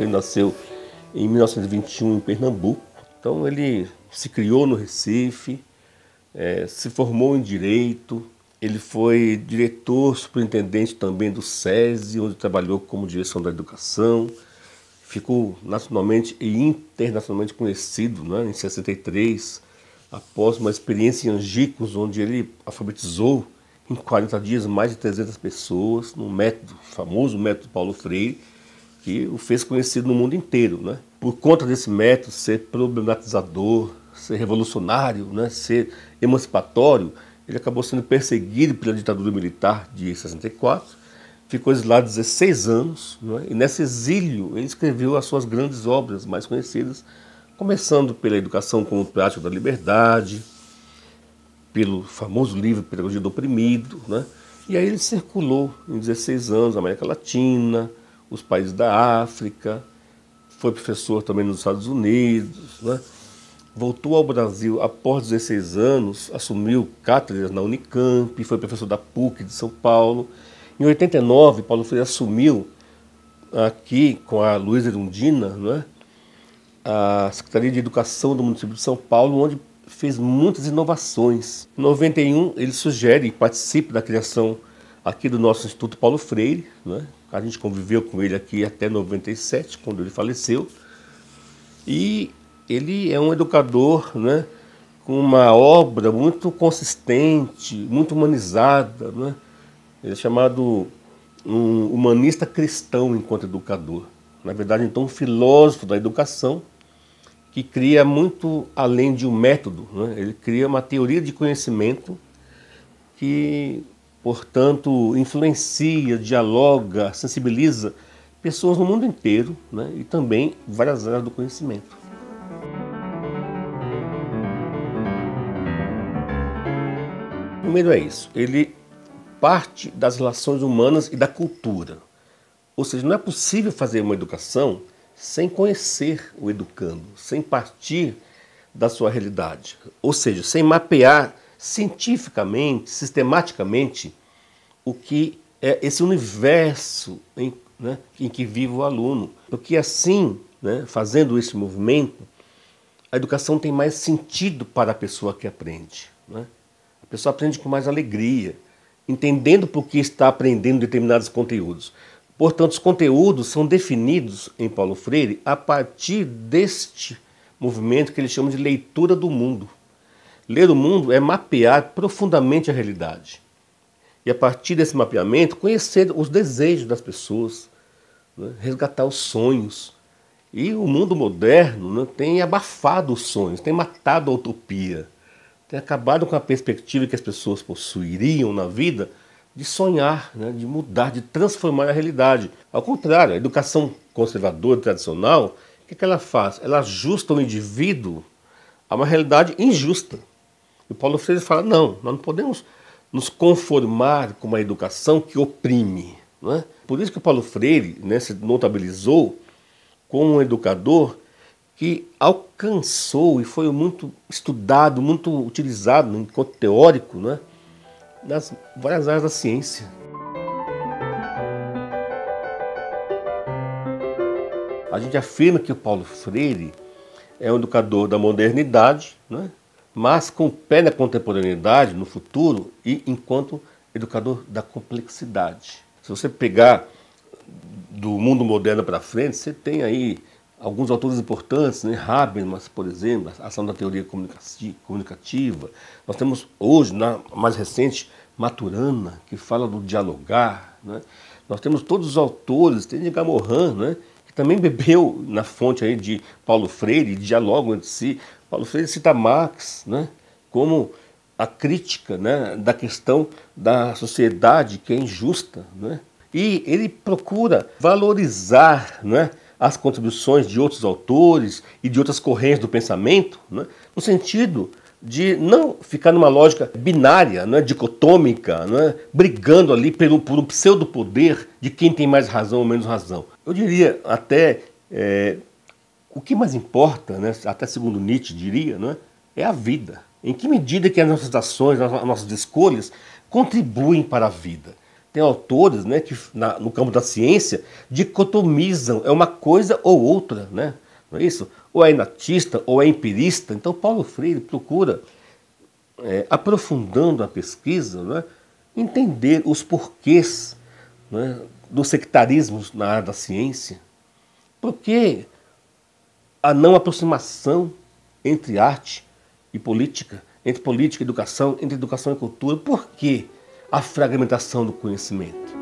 Ele nasceu em 1921 em Pernambuco, então ele se criou no Recife, é, se formou em Direito, ele foi diretor superintendente também do SESI, onde trabalhou como direção da educação, ficou nacionalmente e internacionalmente conhecido né, em 63, após uma experiência em Angicos, onde ele alfabetizou em 40 dias mais de 300 pessoas, no método famoso método Paulo Freire, que o fez conhecido no mundo inteiro, né? Por conta desse método ser problematizador, ser revolucionário, né? ser emancipatório, ele acabou sendo perseguido pela ditadura militar de 64, ficou exilado 16 anos, né? e nesse exílio ele escreveu as suas grandes obras mais conhecidas, começando pela Educação como Prática da Liberdade, pelo famoso livro Pedagogia do Oprimido, né? e aí ele circulou em 16 anos na América Latina, os países da África, foi professor também nos Estados Unidos, né? voltou ao Brasil após 16 anos, assumiu cátedras na Unicamp, foi professor da PUC de São Paulo. Em 89, Paulo Freire assumiu aqui com a Luísa Erundina, né? a Secretaria de Educação do município de São Paulo, onde fez muitas inovações. Em 91, ele sugere e participa da criação aqui do nosso Instituto Paulo Freire, né? A gente conviveu com ele aqui até 97, quando ele faleceu. E ele é um educador, né? com uma obra muito consistente, muito humanizada. Né? Ele é chamado um humanista cristão enquanto educador. Na verdade, então, um filósofo da educação que cria muito além de um método. Né? Ele cria uma teoria de conhecimento que portanto, influencia, dialoga, sensibiliza pessoas no mundo inteiro né? e também várias áreas do conhecimento. Primeiro é isso, ele parte das relações humanas e da cultura. Ou seja, não é possível fazer uma educação sem conhecer o educando, sem partir da sua realidade. Ou seja, sem mapear cientificamente, sistematicamente, o que é esse universo em, né, em que vive o aluno. Porque assim, né, fazendo esse movimento, a educação tem mais sentido para a pessoa que aprende. Né? A pessoa aprende com mais alegria, entendendo por que está aprendendo determinados conteúdos. Portanto, os conteúdos são definidos em Paulo Freire a partir deste movimento que ele chama de leitura do mundo. Ler o mundo é mapear profundamente a realidade. E a partir desse mapeamento, conhecer os desejos das pessoas, né? resgatar os sonhos. E o mundo moderno né, tem abafado os sonhos, tem matado a utopia, tem acabado com a perspectiva que as pessoas possuiriam na vida de sonhar, né, de mudar, de transformar a realidade. Ao contrário, a educação conservadora tradicional, o que, é que ela faz? Ela ajusta o indivíduo a uma realidade injusta. E Paulo Freire fala: não, nós não podemos nos conformar com uma educação que oprime. Não é? Por isso que Paulo Freire né, se notabilizou como um educador que alcançou e foi muito estudado, muito utilizado enquanto teórico é? nas várias áreas da ciência. A gente afirma que o Paulo Freire é um educador da modernidade, né? mas com pé na contemporaneidade, no futuro e enquanto educador da complexidade. Se você pegar do mundo moderno para frente, você tem aí alguns autores importantes, né? Habermas, por exemplo, a ação da teoria comunicativa. Nós temos hoje, na mais recente, Maturana, que fala do dialogar. Né? Nós temos todos os autores, tem de Gamorran, né? que também bebeu na fonte aí de Paulo Freire, dialogam entre si. Paulo Freire cita Marx né, como a crítica né, da questão da sociedade que é injusta. Né? E ele procura valorizar né, as contribuições de outros autores e de outras correntes do pensamento, né, no sentido de não ficar numa lógica binária, né, dicotômica, né, brigando ali por um, por um pseudo-poder de quem tem mais razão ou menos razão. Eu diria até é, o que mais importa, né, até segundo Nietzsche diria, né, é a vida. Em que medida que as nossas ações, as nossas escolhas contribuem para a vida? Tem autores né, que, na, no campo da ciência, dicotomizam, é uma coisa ou outra, né? não é isso? Ou é natista ou é empirista. Então, Paulo Freire procura, é, aprofundando a pesquisa, né, entender os porquês né, dos sectarismos na área da ciência. Por que a não aproximação entre arte e política, entre política e educação, entre educação e cultura. Por que a fragmentação do conhecimento?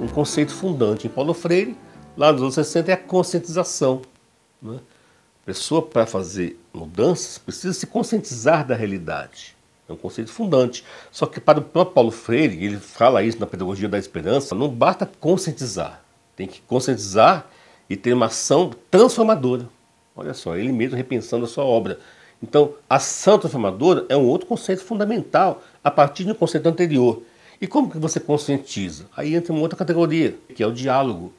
Um conceito fundante em Paulo Freire, lá nos anos 60, é a conscientização. Né? A pessoa, para fazer mudanças, precisa se conscientizar da realidade. É um conceito fundante. Só que para o próprio Paulo Freire, ele fala isso na Pedagogia da Esperança, não basta conscientizar. Tem que conscientizar e ter uma ação transformadora. Olha só, ele mesmo repensando a sua obra. Então, ação transformadora é um outro conceito fundamental, a partir do conceito anterior. E como que você conscientiza? Aí entra uma outra categoria, que é o diálogo.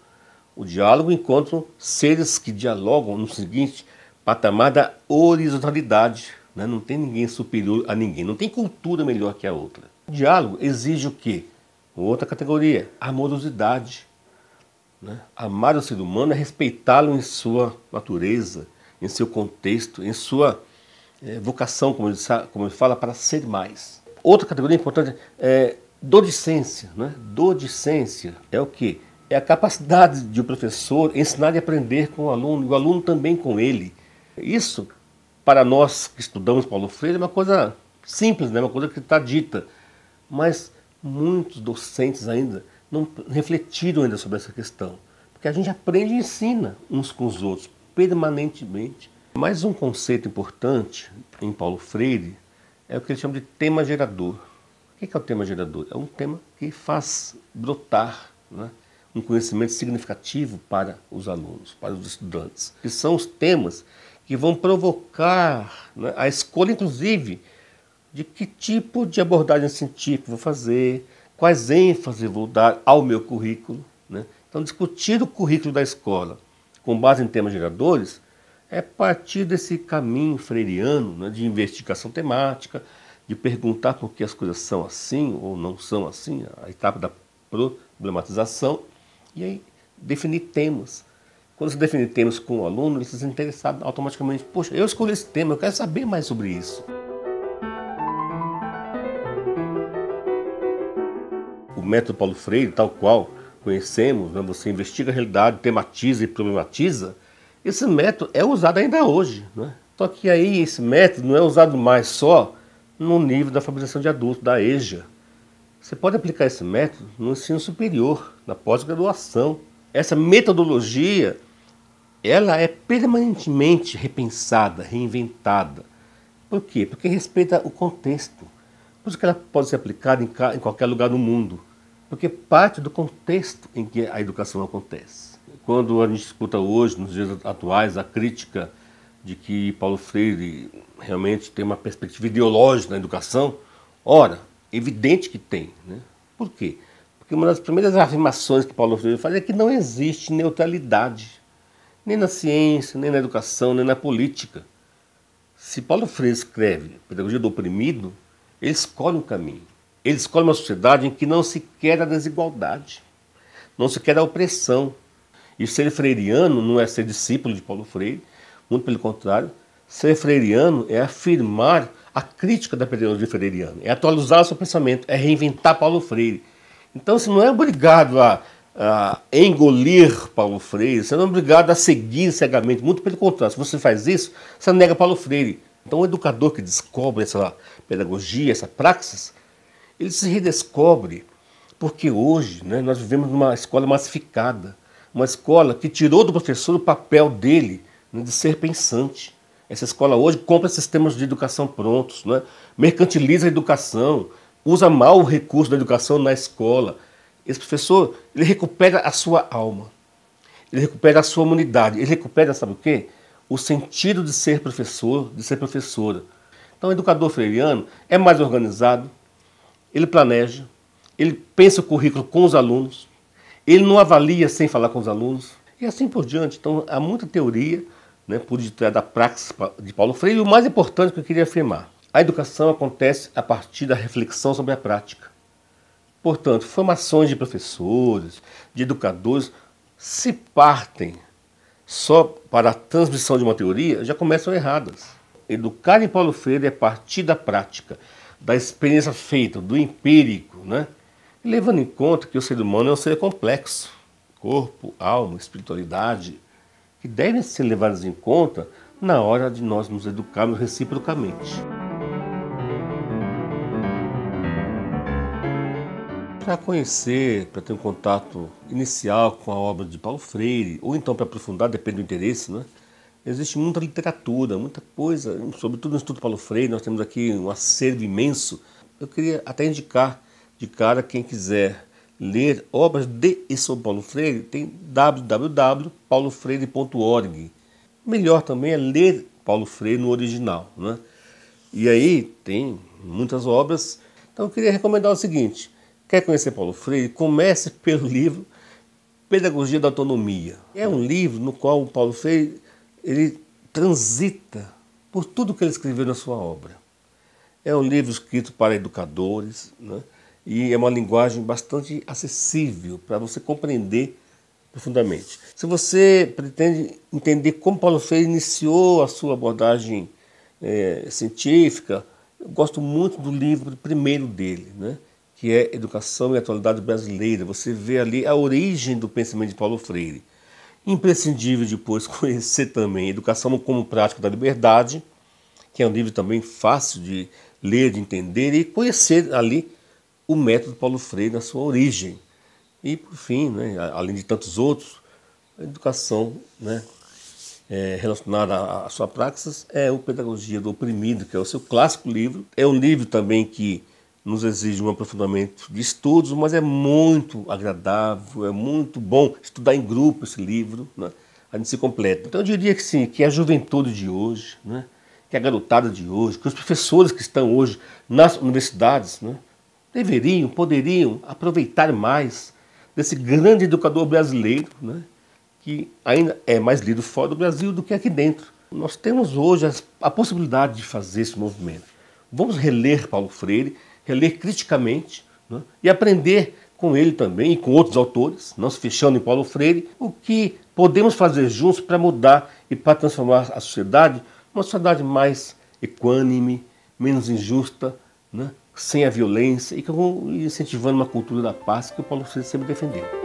O diálogo enquanto seres que dialogam no seguinte patamar da horizontalidade, né? Não tem ninguém superior a ninguém, não tem cultura melhor que a outra. O diálogo exige o quê? Outra categoria, amorosidade. Né? Amar o ser humano é respeitá-lo em sua natureza, em seu contexto, em sua é, vocação, como ele, como ele fala, para ser mais. Outra categoria importante é docência Né? docência é o quê? É a capacidade de o um professor ensinar e aprender com o aluno, e o aluno também com ele. Isso para nós que estudamos Paulo Freire é uma coisa simples, né? uma coisa que está dita. Mas muitos docentes ainda não refletiram ainda sobre essa questão. Porque a gente aprende e ensina uns com os outros permanentemente. Mais um conceito importante em Paulo Freire é o que ele chama de tema gerador. O que é o tema gerador? É um tema que faz brotar né, um conhecimento significativo para os alunos, para os estudantes, que são os temas que vão provocar né, a escolha, inclusive, de que tipo de abordagem científica vou fazer, quais ênfases vou dar ao meu currículo. Né? Então, discutir o currículo da escola com base em temas geradores é partir desse caminho freiriano né, de investigação temática, de perguntar por que as coisas são assim ou não são assim, a etapa da problematização, e aí definir temas quando você define temas com o aluno, ele se sente interessado automaticamente. Poxa, eu escolhi esse tema, eu quero saber mais sobre isso. O método Paulo Freire, tal qual conhecemos, né? você investiga a realidade, tematiza e problematiza, esse método é usado ainda hoje. Né? Só que aí esse método não é usado mais só no nível da fabricação de adulto, da EJA. Você pode aplicar esse método no ensino superior, na pós-graduação, essa metodologia ela é permanentemente repensada, reinventada. Por quê? Porque respeita o contexto. Por isso que ela pode ser aplicada em, em qualquer lugar do mundo, porque parte do contexto em que a educação acontece. Quando a gente escuta hoje, nos dias atuais, a crítica de que Paulo Freire realmente tem uma perspectiva ideológica na educação, ora, evidente que tem. Né? Por quê? Porque uma das primeiras afirmações que Paulo Freire faz é que não existe neutralidade, nem na ciência, nem na educação, nem na política. Se Paulo Freire escreve Pedagogia do Oprimido, ele escolhe um caminho. Ele escolhe uma sociedade em que não se quer a desigualdade, não se quer a opressão. E ser freiriano não é ser discípulo de Paulo Freire, muito pelo contrário. Ser freiriano é afirmar a crítica da pedagogia freiriana, é atualizar o seu pensamento, é reinventar Paulo Freire. Então você não é obrigado a, a engolir Paulo Freire, você não é obrigado a seguir cegamente, muito pelo contrário, se você faz isso, você nega Paulo Freire. Então o educador que descobre essa pedagogia, essa praxis, ele se redescobre, porque hoje né, nós vivemos numa escola massificada, uma escola que tirou do professor o papel dele né, de ser pensante. Essa escola hoje compra sistemas de educação prontos, né, mercantiliza a educação, usa mal o recurso da educação na escola, esse professor ele recupera a sua alma, ele recupera a sua humanidade, ele recupera, sabe o quê? O sentido de ser professor, de ser professora. Então, o educador freiriano é mais organizado, ele planeja, ele pensa o currículo com os alunos, ele não avalia sem falar com os alunos, e assim por diante. Então, há muita teoria né, por detrás da praxis de Paulo Freire, e o mais importante que eu queria afirmar, a educação acontece a partir da reflexão sobre a prática. Portanto, formações de professores, de educadores, se partem só para a transmissão de uma teoria, já começam erradas. Educar em Paulo Freire é partir da prática, da experiência feita, do empírico, né? levando em conta que o ser humano é um ser complexo, corpo, alma, espiritualidade, que devem ser levados em conta na hora de nós nos educarmos reciprocamente. para conhecer, para ter um contato inicial com a obra de Paulo Freire, ou então para aprofundar, depende do interesse, né? Existe muita literatura, muita coisa, sobretudo no Instituto Paulo Freire, nós temos aqui um acervo imenso. Eu queria até indicar de cara quem quiser ler obras de e sobre Paulo Freire, tem www.paulofreire.org. Melhor também é ler Paulo Freire no original, né? E aí tem muitas obras. Então eu queria recomendar o seguinte: Quer conhecer Paulo Freire? Comece pelo livro Pedagogia da Autonomia. É um livro no qual o Paulo Freire ele transita por tudo que ele escreveu na sua obra. É um livro escrito para educadores né? e é uma linguagem bastante acessível para você compreender profundamente. Se você pretende entender como Paulo Freire iniciou a sua abordagem é, científica, eu gosto muito do livro primeiro dele, né? que é Educação e Atualidade Brasileira. Você vê ali a origem do pensamento de Paulo Freire. Imprescindível depois conhecer também Educação como Prática da Liberdade, que é um livro também fácil de ler, de entender e conhecer ali o método Paulo Freire na sua origem. E, por fim, né, além de tantos outros, a educação né, é, relacionada à sua praxis é o Pedagogia do Oprimido, que é o seu clássico livro. É um livro também que nos exige um aprofundamento de estudos, mas é muito agradável, é muito bom estudar em grupo esse livro, né? a gente se completa. Então eu diria que sim, que a juventude de hoje, né? que a garotada de hoje, que os professores que estão hoje nas universidades, né? deveriam, poderiam aproveitar mais desse grande educador brasileiro, né? que ainda é mais lido fora do Brasil do que aqui dentro. Nós temos hoje a possibilidade de fazer esse movimento. Vamos reler Paulo Freire é ler criticamente né, e aprender com ele também e com outros autores, não se fechando em Paulo Freire, o que podemos fazer juntos para mudar e para transformar a sociedade numa sociedade mais equânime, menos injusta, né, sem a violência e incentivando uma cultura da paz que o Paulo Freire sempre defendeu.